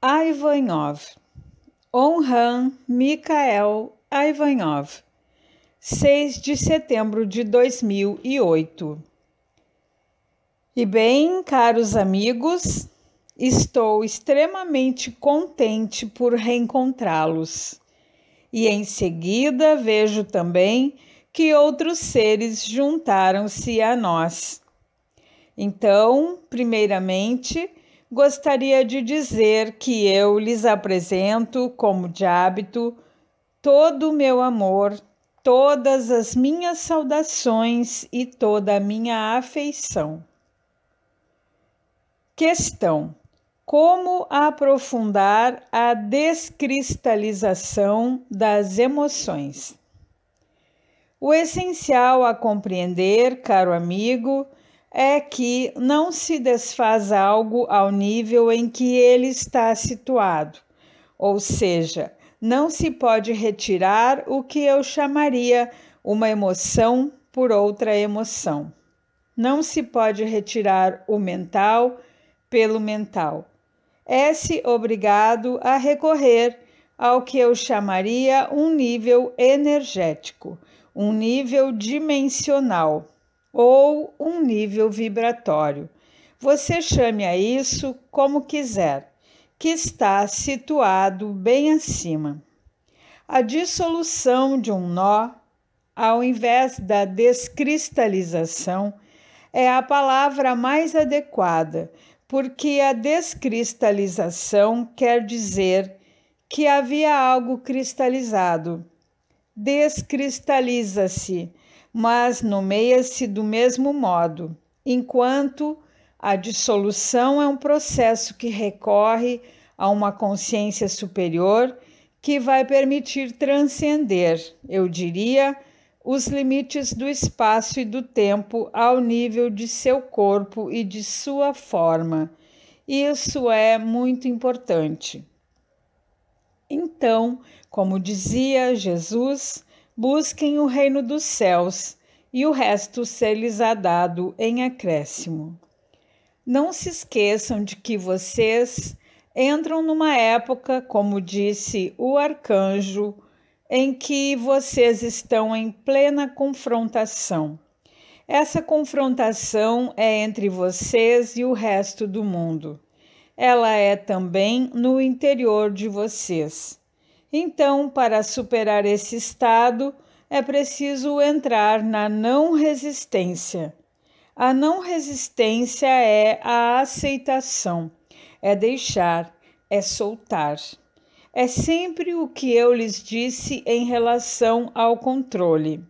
Ivanov, Onhan Mikael Ivanov, 6 de setembro de 2008. E bem, caros amigos, estou extremamente contente por reencontrá-los. E em seguida vejo também que outros seres juntaram-se a nós. Então, primeiramente, gostaria de dizer que eu lhes apresento, como de hábito, todo o meu amor, todas as minhas saudações e toda a minha afeição. Questão: Como aprofundar a descristalização das emoções? O essencial a compreender, caro amigo, é que não se desfaz algo ao nível em que ele está situado, ou seja, não se pode retirar o que eu chamaria uma emoção por outra emoção. Não se pode retirar o mental pelo mental. É-se obrigado a recorrer ao que eu chamaria um nível energético, um nível dimensional ou um nível vibratório. Você chame a isso como quiser, que está situado bem acima. A dissolução de um nó, ao invés da descristalização, é a palavra mais adequada, porque a descristalização quer dizer que havia algo cristalizado descristaliza-se, mas nomeia-se do mesmo modo, enquanto a dissolução é um processo que recorre a uma consciência superior que vai permitir transcender, eu diria, os limites do espaço e do tempo ao nível de seu corpo e de sua forma. Isso é muito importante. Então, como dizia Jesus, busquem o reino dos céus e o resto ser lhes dado em acréscimo. Não se esqueçam de que vocês entram numa época, como disse o arcanjo, em que vocês estão em plena confrontação. Essa confrontação é entre vocês e o resto do mundo. Ela é também no interior de vocês. Então, para superar esse estado, é preciso entrar na não resistência. A não resistência é a aceitação, é deixar, é soltar. É sempre o que eu lhes disse em relação ao controle.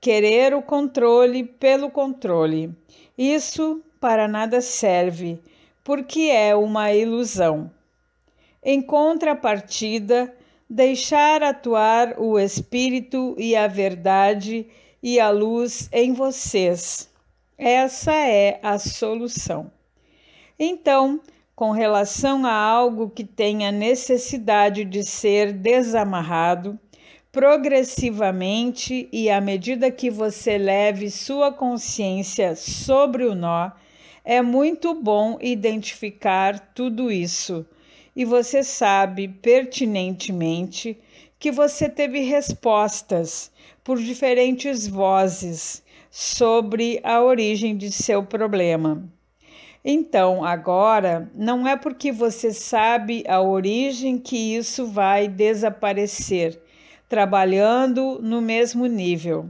Querer o controle pelo controle. Isso para nada serve, porque é uma ilusão. Em contrapartida, deixar atuar o Espírito e a verdade e a luz em vocês. Essa é a solução. Então, com relação a algo que tenha necessidade de ser desamarrado, progressivamente e à medida que você leve sua consciência sobre o nó, é muito bom identificar tudo isso e você sabe pertinentemente que você teve respostas por diferentes vozes sobre a origem de seu problema. Então, agora, não é porque você sabe a origem que isso vai desaparecer, trabalhando no mesmo nível.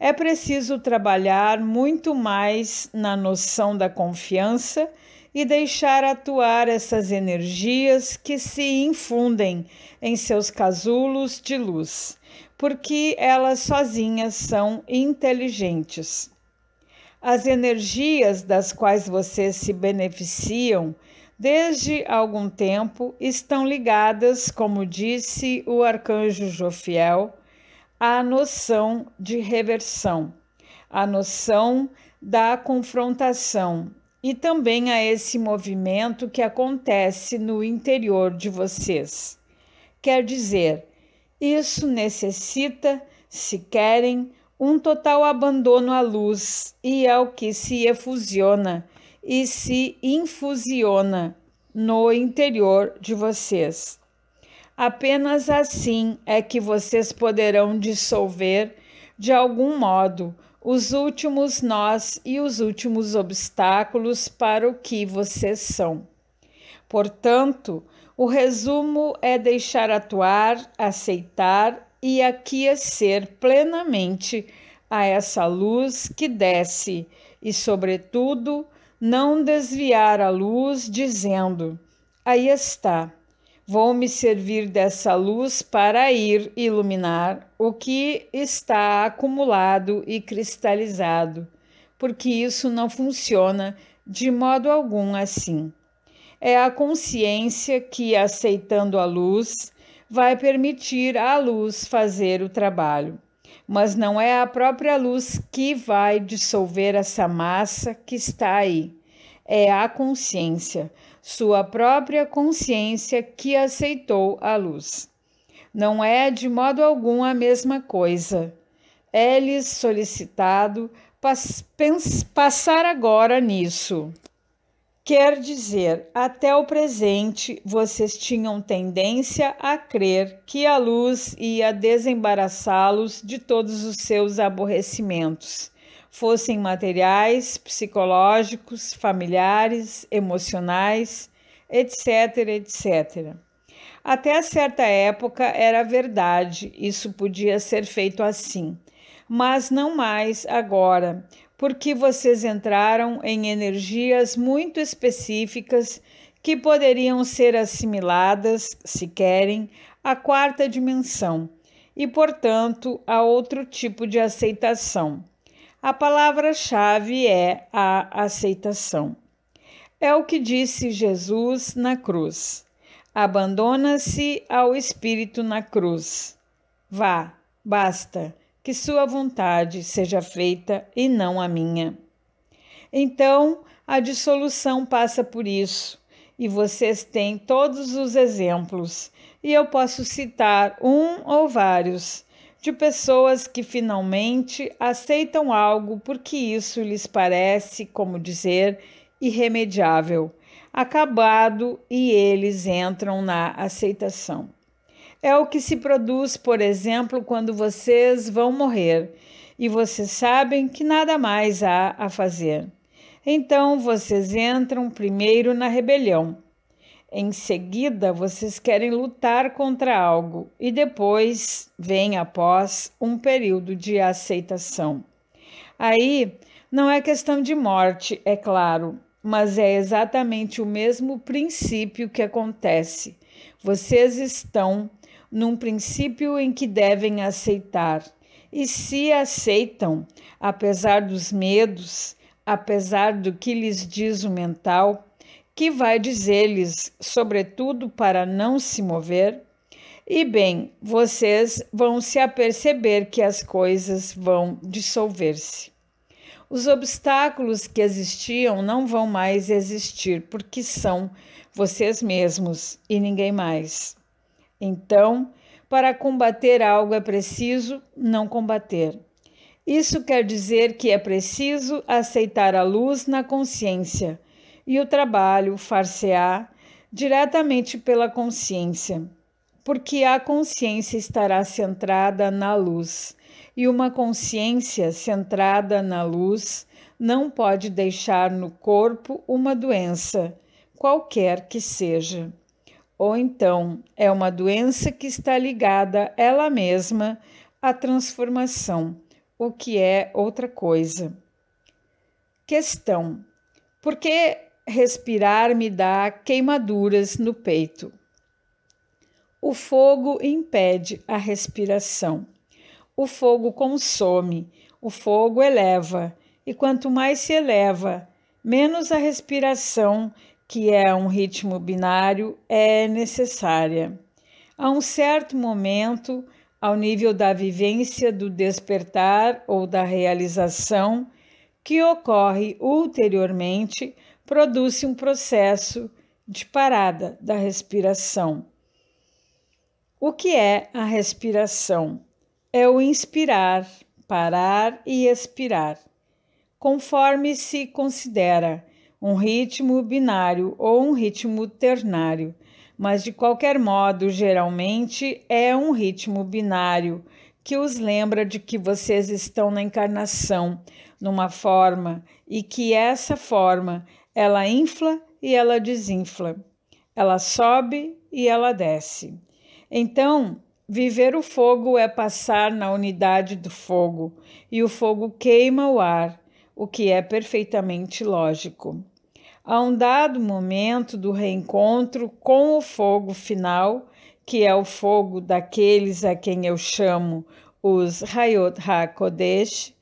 É preciso trabalhar muito mais na noção da confiança e deixar atuar essas energias que se infundem em seus casulos de luz, porque elas sozinhas são inteligentes. As energias das quais vocês se beneficiam desde algum tempo estão ligadas, como disse o arcanjo Jofiel, à noção de reversão, à noção da confrontação e também a esse movimento que acontece no interior de vocês. Quer dizer, isso necessita, se querem, um total abandono à luz e ao é que se efusiona e se infusiona no interior de vocês. Apenas assim é que vocês poderão dissolver, de algum modo, os últimos nós e os últimos obstáculos para o que vocês são. Portanto, o resumo é deixar atuar, aceitar e aquecer é plenamente a essa luz que desce e, sobretudo, não desviar a luz dizendo: Aí está Vou me servir dessa luz para ir iluminar o que está acumulado e cristalizado, porque isso não funciona de modo algum assim. É a consciência que, aceitando a luz, vai permitir à luz fazer o trabalho. Mas não é a própria luz que vai dissolver essa massa que está aí. É a consciência, sua própria consciência que aceitou a luz. Não é de modo algum a mesma coisa. É-lhes solicitado pas passar agora nisso. Quer dizer, até o presente vocês tinham tendência a crer que a luz ia desembaraçá-los de todos os seus aborrecimentos fossem materiais, psicológicos, familiares, emocionais, etc, etc. Até certa época era verdade, isso podia ser feito assim, mas não mais agora, porque vocês entraram em energias muito específicas que poderiam ser assimiladas, se querem, à quarta dimensão e, portanto, a outro tipo de aceitação. A palavra-chave é a aceitação. É o que disse Jesus na cruz. Abandona-se ao Espírito na cruz. Vá, basta, que sua vontade seja feita e não a minha. Então, a dissolução passa por isso, e vocês têm todos os exemplos, e eu posso citar um ou vários de pessoas que finalmente aceitam algo porque isso lhes parece, como dizer, irremediável, acabado e eles entram na aceitação. É o que se produz, por exemplo, quando vocês vão morrer e vocês sabem que nada mais há a fazer. Então vocês entram primeiro na rebelião em seguida, vocês querem lutar contra algo e depois vem após um período de aceitação. Aí não é questão de morte, é claro, mas é exatamente o mesmo princípio que acontece. Vocês estão num princípio em que devem aceitar. E se aceitam, apesar dos medos, apesar do que lhes diz o mental, que vai dizer-lhes, sobretudo, para não se mover? E bem, vocês vão se aperceber que as coisas vão dissolver-se. Os obstáculos que existiam não vão mais existir, porque são vocês mesmos e ninguém mais. Então, para combater algo é preciso não combater. Isso quer dizer que é preciso aceitar a luz na consciência e o trabalho far-se-á diretamente pela consciência, porque a consciência estará centrada na luz, e uma consciência centrada na luz não pode deixar no corpo uma doença, qualquer que seja. Ou então é uma doença que está ligada ela mesma à transformação, o que é outra coisa. Questão: por que respirar me dá queimaduras no peito. O fogo impede a respiração. O fogo consome, o fogo eleva, e quanto mais se eleva, menos a respiração, que é um ritmo binário, é necessária. A um certo momento, ao nível da vivência do despertar ou da realização, que ocorre ulteriormente produz-se um processo de parada da respiração. O que é a respiração? É o inspirar, parar e expirar, conforme se considera um ritmo binário ou um ritmo ternário, mas de qualquer modo, geralmente é um ritmo binário que os lembra de que vocês estão na encarnação, numa forma, e que essa forma ela infla e ela desinfla. Ela sobe e ela desce. Então, viver o fogo é passar na unidade do fogo, e o fogo queima o ar, o que é perfeitamente lógico. Há um dado momento do reencontro com o fogo final, que é o fogo daqueles a quem eu chamo os Hayot HaKodesh,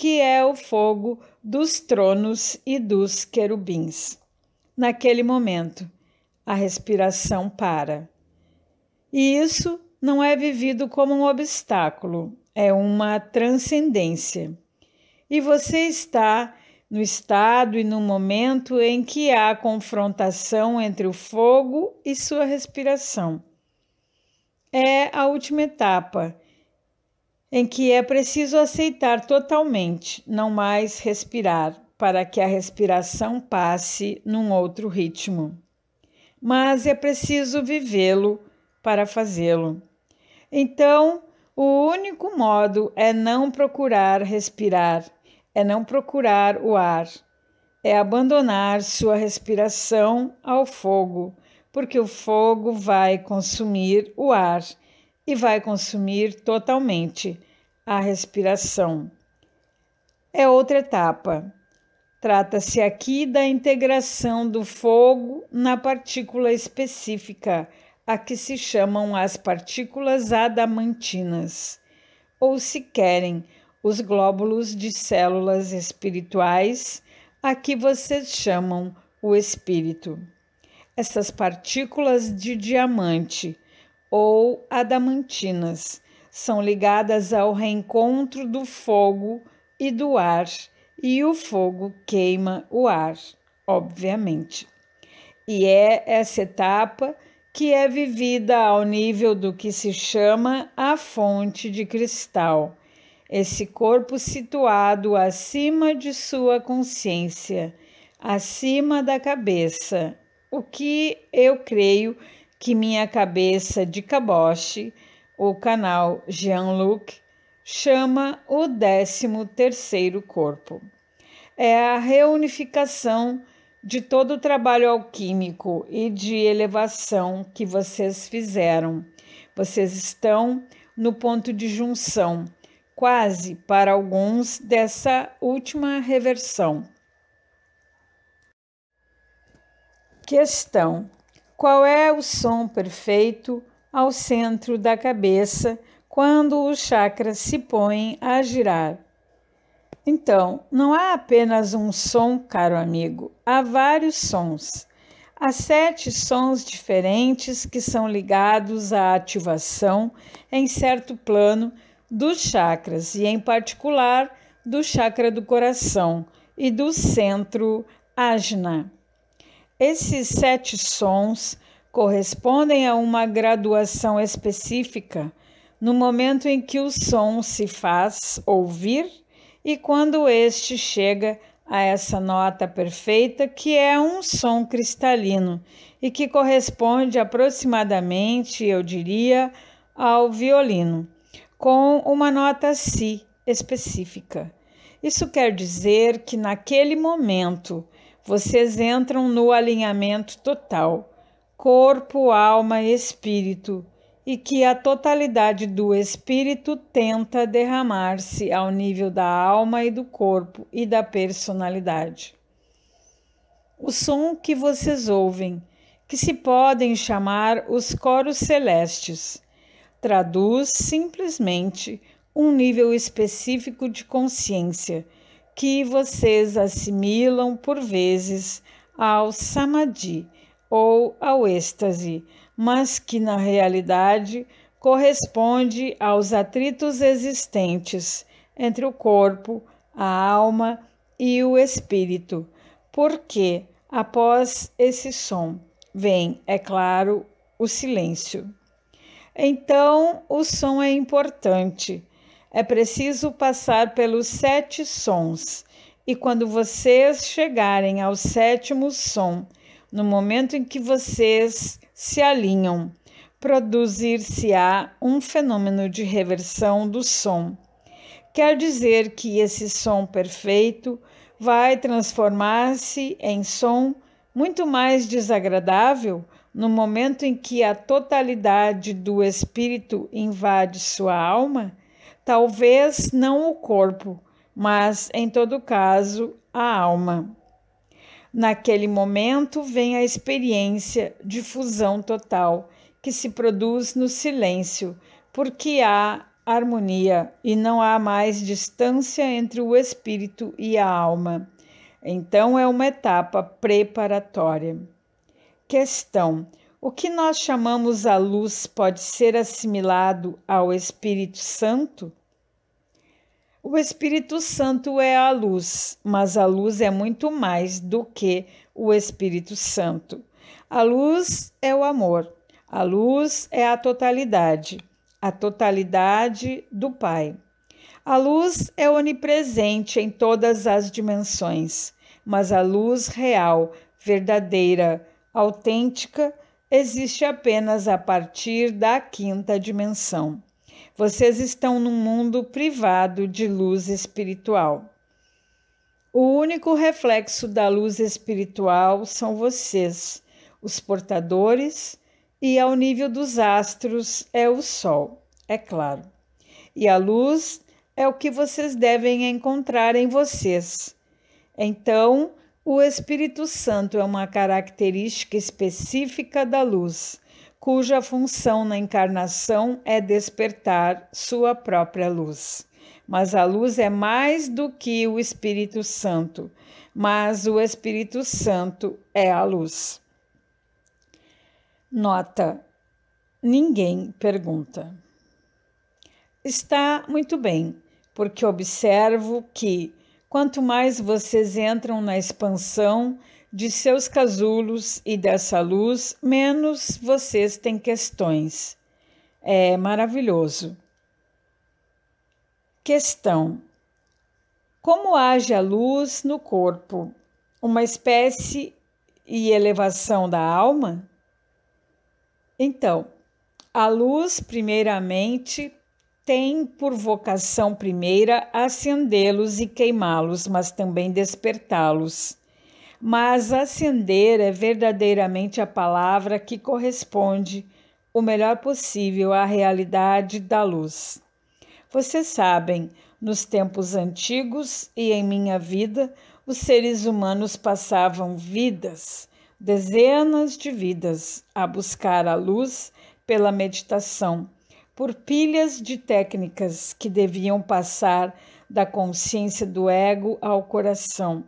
que é o fogo dos tronos e dos querubins. Naquele momento, a respiração para. E isso não é vivido como um obstáculo, é uma transcendência. E você está no estado e no momento em que há confrontação entre o fogo e sua respiração. É a última etapa em que é preciso aceitar totalmente, não mais respirar, para que a respiração passe num outro ritmo. Mas é preciso vivê-lo para fazê-lo. Então, o único modo é não procurar respirar, é não procurar o ar, é abandonar sua respiração ao fogo, porque o fogo vai consumir o ar e vai consumir totalmente a respiração. É outra etapa. Trata-se aqui da integração do fogo na partícula específica, a que se chamam as partículas adamantinas, ou, se querem, os glóbulos de células espirituais, a que vocês chamam o espírito. Essas partículas de diamante ou adamantinas, são ligadas ao reencontro do fogo e do ar, e o fogo queima o ar, obviamente. E é essa etapa que é vivida ao nível do que se chama a fonte de cristal, esse corpo situado acima de sua consciência, acima da cabeça, o que eu creio que minha cabeça de caboche, o canal Jean-Luc, chama o 13º corpo. É a reunificação de todo o trabalho alquímico e de elevação que vocês fizeram. Vocês estão no ponto de junção, quase para alguns dessa última reversão. Questão qual é o som perfeito ao centro da cabeça quando o chakra se põe a girar. Então, não há apenas um som, caro amigo, há vários sons. Há sete sons diferentes que são ligados à ativação em certo plano dos chakras e, em particular, do chakra do coração e do centro ajna. Esses sete sons correspondem a uma graduação específica no momento em que o som se faz ouvir e quando este chega a essa nota perfeita, que é um som cristalino e que corresponde aproximadamente, eu diria, ao violino, com uma nota Si específica. Isso quer dizer que naquele momento vocês entram no alinhamento total, corpo, alma, espírito, e que a totalidade do espírito tenta derramar-se ao nível da alma e do corpo e da personalidade. O som que vocês ouvem, que se podem chamar os coros celestes, traduz simplesmente um nível específico de consciência que vocês assimilam por vezes ao samadhi ou ao êxtase, mas que na realidade corresponde aos atritos existentes entre o corpo, a alma e o espírito, porque após esse som vem, é claro, o silêncio. Então, o som é importante é preciso passar pelos sete sons. E quando vocês chegarem ao sétimo som, no momento em que vocês se alinham, produzir-se-á um fenômeno de reversão do som. Quer dizer que esse som perfeito vai transformar-se em som muito mais desagradável no momento em que a totalidade do espírito invade sua alma talvez não o corpo, mas em todo caso a alma. Naquele momento vem a experiência de fusão total que se produz no silêncio, porque há harmonia e não há mais distância entre o espírito e a alma. Então é uma etapa preparatória. Questão: O que nós chamamos a luz pode ser assimilado ao Espírito Santo? O Espírito Santo é a luz, mas a luz é muito mais do que o Espírito Santo. A luz é o amor, a luz é a totalidade, a totalidade do Pai. A luz é onipresente em todas as dimensões, mas a luz real, verdadeira, autêntica, existe apenas a partir da quinta dimensão. Vocês estão num mundo privado de luz espiritual. O único reflexo da luz espiritual são vocês, os portadores, e ao nível dos astros é o Sol, é claro. E a luz é o que vocês devem encontrar em vocês. Então, o Espírito Santo é uma característica específica da luz, cuja função na encarnação é despertar sua própria luz. Mas a luz é mais do que o Espírito Santo, mas o Espírito Santo é a luz. Nota: ninguém pergunta. Está muito bem, porque observo que quanto mais vocês entram na expansão, de seus casulos e dessa luz, menos vocês têm questões. É maravilhoso. Questão: Como age a luz no corpo? Uma espécie e elevação da alma? Então, a luz, primeiramente, tem por vocação primeira acendê-los e queimá-los, mas também despertá-los mas acender é verdadeiramente a palavra que corresponde o melhor possível à realidade da luz. Vocês sabem, nos tempos antigos e em minha vida, os seres humanos passavam vidas, dezenas de vidas, a buscar a luz pela meditação, por pilhas de técnicas que deviam passar da consciência do ego ao coração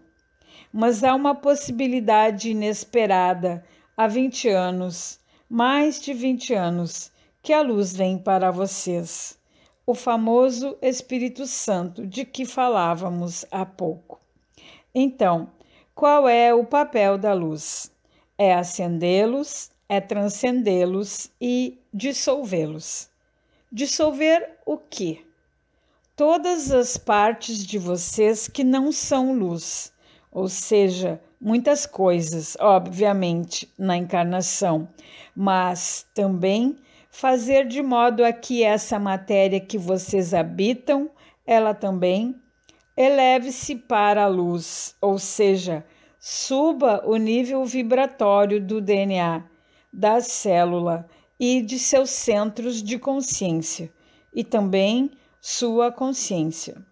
mas há uma possibilidade inesperada há 20 anos, mais de 20 anos, que a luz vem para vocês. O famoso Espírito Santo de que falávamos há pouco. Então, qual é o papel da luz? É acendê-los, é transcendê-los e dissolvê-los. Dissolver o quê? Todas as partes de vocês que não são luz ou seja, muitas coisas, obviamente, na encarnação, mas também fazer de modo a que essa matéria que vocês habitam, ela também eleve-se para a luz, ou seja, suba o nível vibratório do DNA, da célula e de seus centros de consciência, e também sua consciência.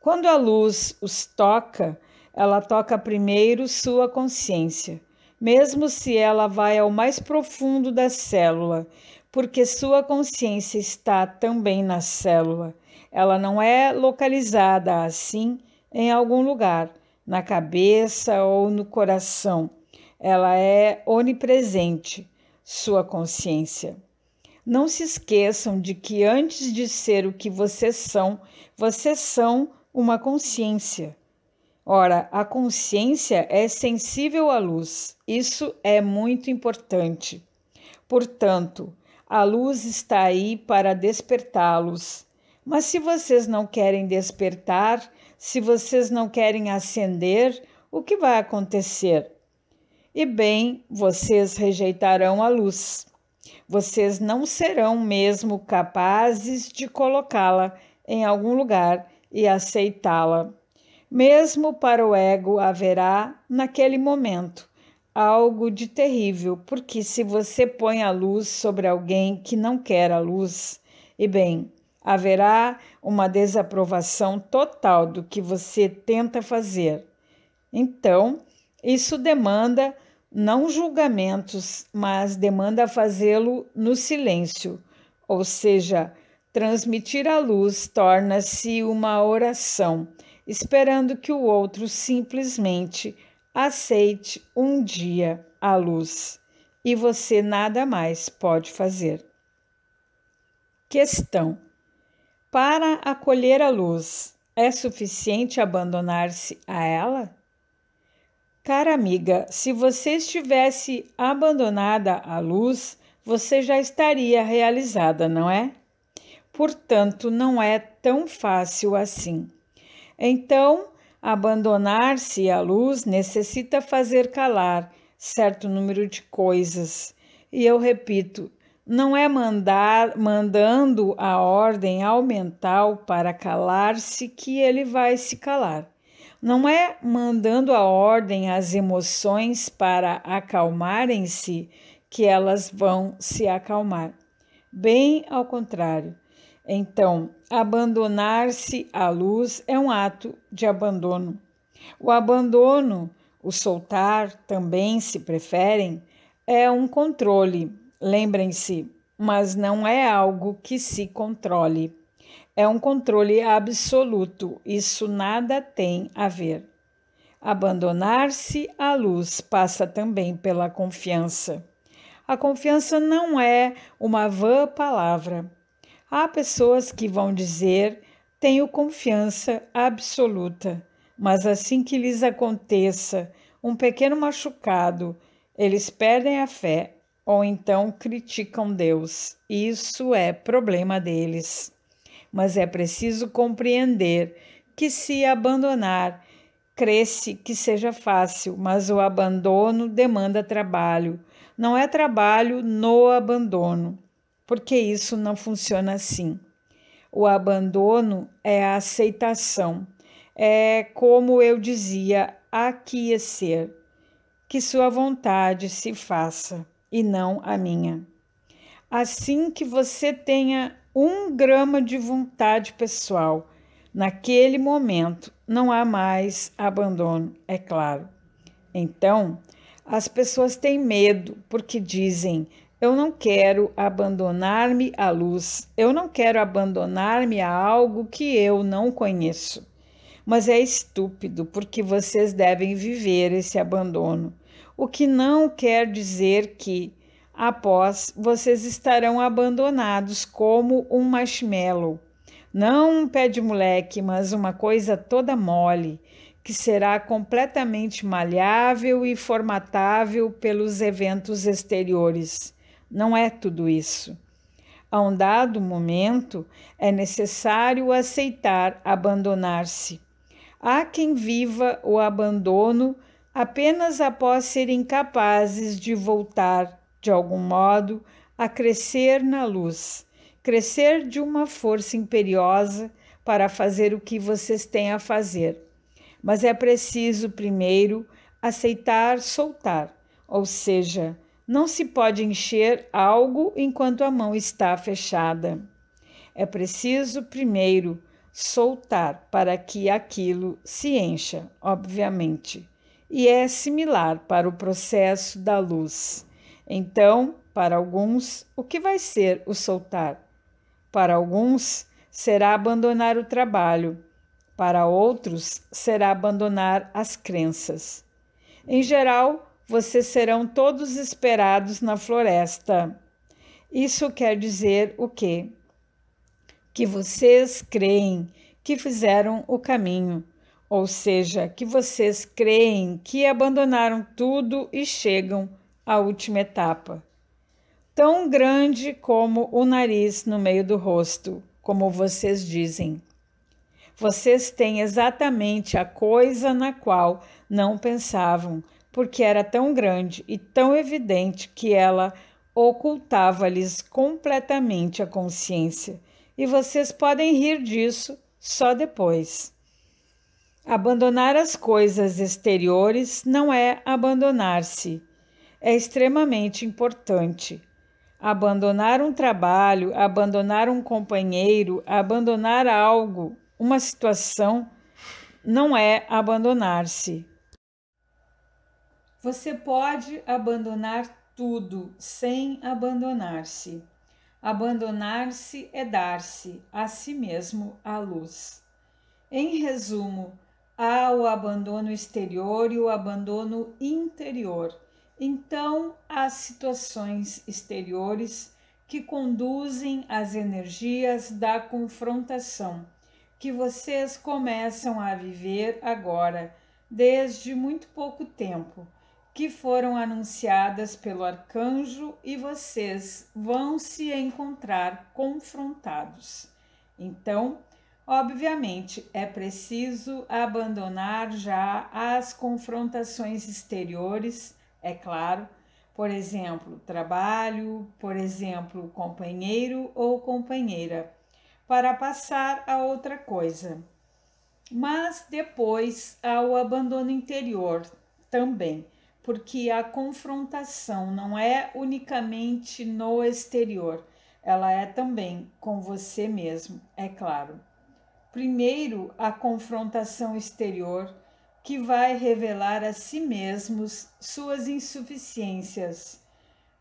Quando a luz os toca, ela toca primeiro sua consciência, mesmo se ela vai ao mais profundo da célula, porque sua consciência está também na célula. Ela não é localizada assim em algum lugar, na cabeça ou no coração. Ela é onipresente, sua consciência. Não se esqueçam de que antes de ser o que vocês são, vocês são uma consciência. Ora, a consciência é sensível à luz, isso é muito importante. Portanto, a luz está aí para despertá-los. Mas se vocês não querem despertar, se vocês não querem acender, o que vai acontecer? E bem, vocês rejeitarão a luz. Vocês não serão mesmo capazes de colocá-la em algum lugar e aceitá-la. Mesmo para o ego haverá, naquele momento, algo de terrível, porque se você põe a luz sobre alguém que não quer a luz, e bem, haverá uma desaprovação total do que você tenta fazer. Então, isso demanda não julgamentos, mas demanda fazê-lo no silêncio, ou seja, transmitir a luz torna-se uma oração esperando que o outro simplesmente aceite um dia a luz e você nada mais pode fazer. Questão: Para acolher a luz, é suficiente abandonar-se a ela? Cara amiga, se você estivesse abandonada à luz, você já estaria realizada, não é? Portanto, não é tão fácil assim. Então, abandonar-se à luz necessita fazer calar certo número de coisas. E eu repito, não é mandar, mandando a ordem ao mental para calar-se que ele vai se calar. Não é mandando a ordem às emoções para acalmarem-se que elas vão se acalmar. Bem ao contrário, então, abandonar-se à luz é um ato de abandono. O abandono, o soltar também se preferem, é um controle, lembrem-se, mas não é algo que se controle. É um controle absoluto, isso nada tem a ver. Abandonar-se à luz passa também pela confiança. A confiança não é uma vã palavra Há pessoas que vão dizer: tenho confiança absoluta, mas assim que lhes aconteça um pequeno machucado, eles perdem a fé ou então criticam Deus. Isso é problema deles. Mas é preciso compreender que se abandonar, cresce que seja fácil, mas o abandono demanda trabalho. Não é trabalho no abandono porque isso não funciona assim. O abandono é a aceitação, é como eu dizia, aquecer, que sua vontade se faça e não a minha. Assim que você tenha um grama de vontade pessoal, naquele momento não há mais abandono, é claro. Então, as pessoas têm medo porque dizem eu não quero abandonar-me à luz, eu não quero abandonar-me a algo que eu não conheço. Mas é estúpido, porque vocês devem viver esse abandono, o que não quer dizer que, após, vocês estarão abandonados como um marshmallow. Não um pé de moleque, mas uma coisa toda mole, que será completamente malhável e formatável pelos eventos exteriores não é tudo isso. A um dado momento, é necessário aceitar abandonar-se. Há quem viva o abandono apenas após serem capazes de voltar, de algum modo, a crescer na luz, crescer de uma força imperiosa para fazer o que vocês têm a fazer. Mas é preciso primeiro aceitar soltar, ou seja, não se pode encher algo enquanto a mão está fechada. É preciso primeiro soltar para que aquilo se encha, obviamente. E é similar para o processo da luz. Então, para alguns, o que vai ser o soltar? Para alguns, será abandonar o trabalho. Para outros, será abandonar as crenças. Em geral, vocês serão todos esperados na floresta. Isso quer dizer o quê? Que vocês creem que fizeram o caminho, ou seja, que vocês creem que abandonaram tudo e chegam à última etapa. Tão grande como o nariz no meio do rosto, como vocês dizem. Vocês têm exatamente a coisa na qual não pensavam, porque era tão grande e tão evidente que ela ocultava-lhes completamente a consciência. E vocês podem rir disso só depois. Abandonar as coisas exteriores não é abandonar-se. É extremamente importante. Abandonar um trabalho, abandonar um companheiro, abandonar algo, uma situação, não é abandonar-se. Você pode abandonar tudo sem abandonar-se. Abandonar-se é dar-se a si mesmo à luz. Em resumo, há o abandono exterior e o abandono interior. Então, há situações exteriores que conduzem às energias da confrontação, que vocês começam a viver agora, desde muito pouco tempo que foram anunciadas pelo arcanjo e vocês vão se encontrar confrontados. Então, obviamente, é preciso abandonar já as confrontações exteriores, é claro, por exemplo, trabalho, por exemplo, companheiro ou companheira, para passar a outra coisa. Mas depois há o abandono interior também porque a confrontação não é unicamente no exterior, ela é também com você mesmo, é claro. Primeiro, a confrontação exterior, que vai revelar a si mesmos suas insuficiências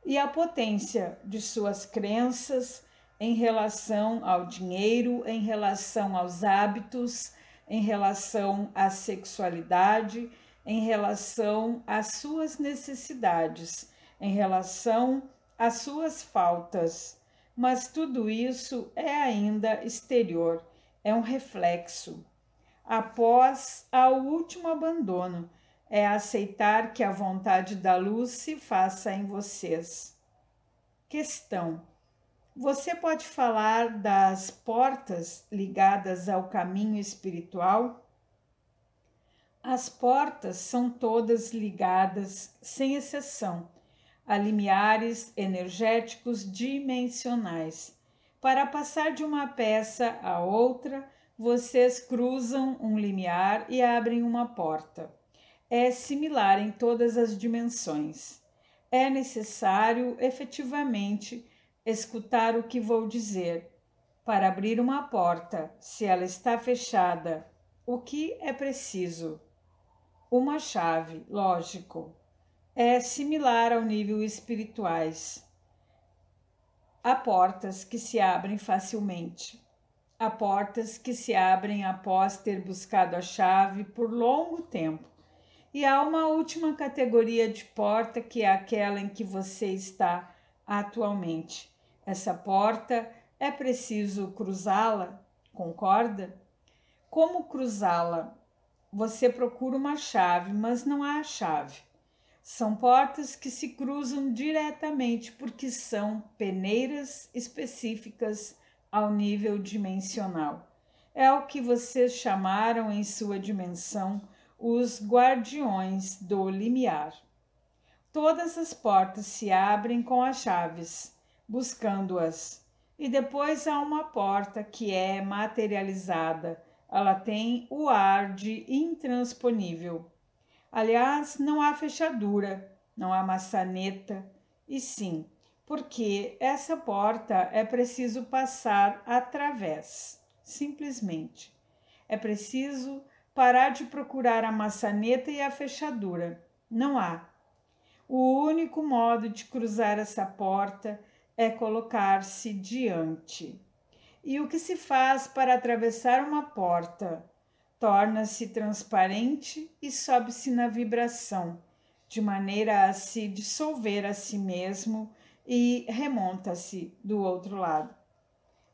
e a potência de suas crenças em relação ao dinheiro, em relação aos hábitos, em relação à sexualidade em relação às suas necessidades, em relação às suas faltas. Mas tudo isso é ainda exterior, é um reflexo. Após ao último abandono, é aceitar que a vontade da luz se faça em vocês. Questão: Você pode falar das portas ligadas ao caminho espiritual? As portas são todas ligadas, sem exceção, a limiares energéticos dimensionais. Para passar de uma peça a outra, vocês cruzam um limiar e abrem uma porta. É similar em todas as dimensões. É necessário efetivamente escutar o que vou dizer. Para abrir uma porta, se ela está fechada, o que é preciso? uma chave, lógico, é similar ao nível espirituais. Há portas que se abrem facilmente. Há portas que se abrem após ter buscado a chave por longo tempo. E há uma última categoria de porta que é aquela em que você está atualmente. Essa porta é preciso cruzá-la, concorda? Como cruzá-la? você procura uma chave, mas não há chave. São portas que se cruzam diretamente porque são peneiras específicas ao nível dimensional. É o que vocês chamaram em sua dimensão os guardiões do limiar. Todas as portas se abrem com as chaves, buscando-as, e depois há uma porta que é materializada ela tem o ar de intransponível. Aliás, não há fechadura, não há maçaneta, e sim, porque essa porta é preciso passar através, simplesmente. É preciso parar de procurar a maçaneta e a fechadura. Não há. O único modo de cruzar essa porta é colocar-se diante e o que se faz para atravessar uma porta. Torna-se transparente e sobe-se na vibração, de maneira a se dissolver a si mesmo e remonta-se do outro lado.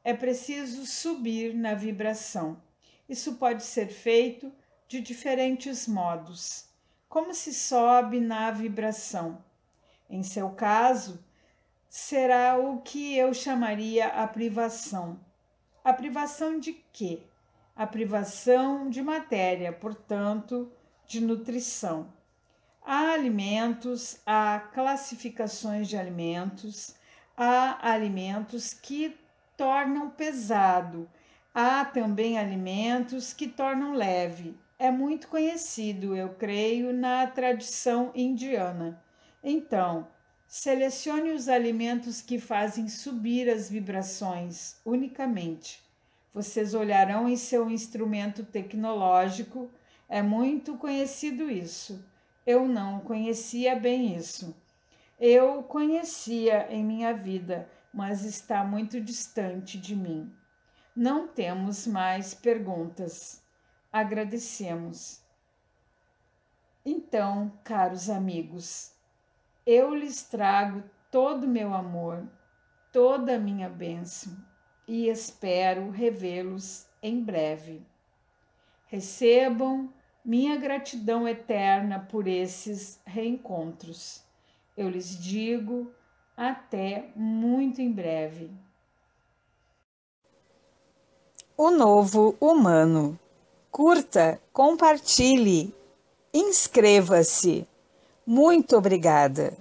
É preciso subir na vibração. Isso pode ser feito de diferentes modos. Como se sobe na vibração? Em seu caso, será o que eu chamaria a privação a privação de quê? A privação de matéria, portanto, de nutrição. Há alimentos, há classificações de alimentos, há alimentos que tornam pesado, há também alimentos que tornam leve. É muito conhecido, eu creio, na tradição indiana. Então, Selecione os alimentos que fazem subir as vibrações unicamente. Vocês olharão em seu instrumento tecnológico, é muito conhecido isso. Eu não conhecia bem isso. Eu conhecia em minha vida, mas está muito distante de mim. Não temos mais perguntas. Agradecemos. Então, caros amigos, eu lhes trago todo o meu amor, toda a minha bênção e espero revê-los em breve. Recebam minha gratidão eterna por esses reencontros. Eu lhes digo até muito em breve. O novo humano. Curta, compartilhe, inscreva-se. Muito obrigada!